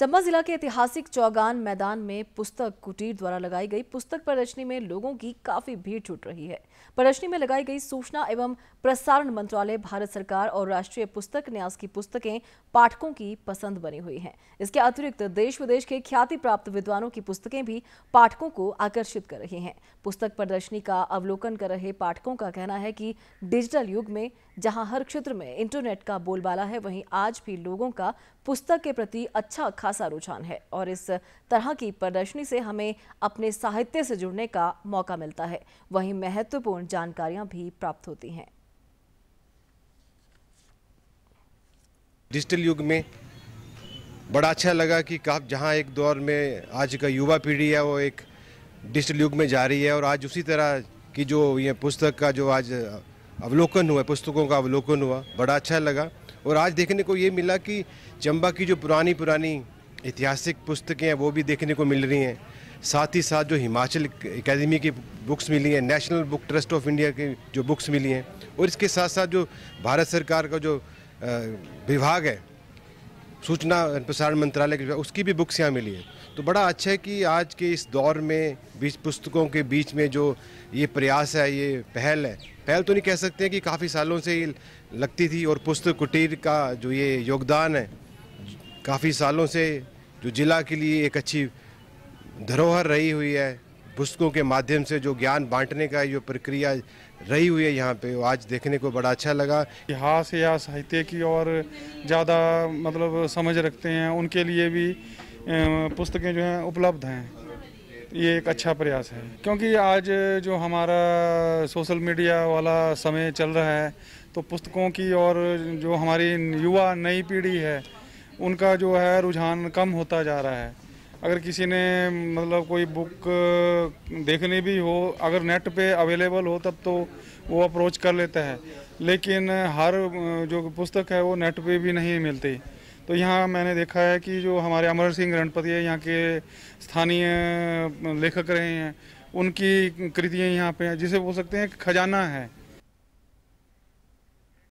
चंबा जिला के ऐतिहासिक चौगान मैदान में पुस्तक कुटीर द्वारा लगाई गई पुस्तक प्रदर्शनी में लोगों की काफी भीड़ छूट रही है प्रदर्शनी में लगाई गई सूचना एवं प्रसारण मंत्रालय भारत सरकार और राष्ट्रीय पुस्तक न्यास की पुस्तकें पाठकों की पसंद बनी हुई हैं इसके अतिरिक्त देश विदेश के ख्याति प्राप्त विद्वानों की पुस्तकें भी पाठकों को आकर्षित कर रही है पुस्तक प्रदर्शनी का अवलोकन कर रहे पाठकों का कहना है की डिजिटल युग में जहाँ हर क्षेत्र में इंटरनेट का बोलबाला है वही आज भी लोगों का पुस्तक के प्रति अच्छा खासा रुझान है और इस तरह की प्रदर्शनी से हमें अपने साहित्य से जुड़ने का मौका मिलता है वहीं महत्वपूर्ण जानकारियां भी प्राप्त होती हैं डिजिटल युग में बड़ा अच्छा लगा कि आप जहाँ एक दौर में आज का युवा पीढ़ी है वो एक डिजिटल युग में जा रही है और आज उसी तरह की जो ये पुस्तक का जो आज अवलोकन हुआ पुस्तकों का अवलोकन हुआ बड़ा अच्छा लगा और आज देखने को ये मिला कि चंबा की जो पुरानी पुरानी ऐतिहासिक पुस्तकें हैं वो भी देखने को मिल रही हैं साथ ही साथ जो हिमाचल एकेडमी की बुक्स मिली हैं national book trust of India की जो बुक्स मिली हैं और इसके साथ साथ जो भारत सरकार का जो विभाग है सूचना प्रसारण मंत्रालय के उसकी भी बुक्स यहाँ मिली है तो बड़ा अच्छा है कि आज के इस दौर में बीच पुस्तकों के बीच में जो ये प्रयास है ये पहल है पहल तो नहीं कह सकते हैं कि काफ़ी सालों से ये लगती थी और पुस्तक कुटीर का जो ये योगदान है काफ़ी सालों से जो जिला के लिए एक अच्छी धरोहर रही हुई है पुस्तकों के माध्यम से जो ज्ञान बांटने का जो प्रक्रिया रही हुई है यहाँ पे आज देखने को बड़ा अच्छा लगा इतिहास या साहित्य की और ज़्यादा मतलब समझ रखते हैं उनके लिए भी पुस्तकें जो हैं उपलब्ध हैं ये एक अच्छा प्रयास है क्योंकि आज जो हमारा सोशल मीडिया वाला समय चल रहा है तो पुस्तकों की और जो हमारी युवा नई पीढ़ी है उनका जो है रुझान कम होता जा रहा है अगर किसी ने मतलब कोई बुक देखनी भी हो अगर नेट पे अवेलेबल हो तब तो वो अप्रोच कर लेता है लेकिन हर जो पुस्तक है वो नेट पे भी नहीं मिलती तो यहाँ मैंने देखा है कि जो हमारे अमर सिंह गणपति है यहाँ के स्थानीय लेखक रहे हैं उनकी कृतियाँ यहाँ पे हैं जिसे बोल सकते हैं खजाना है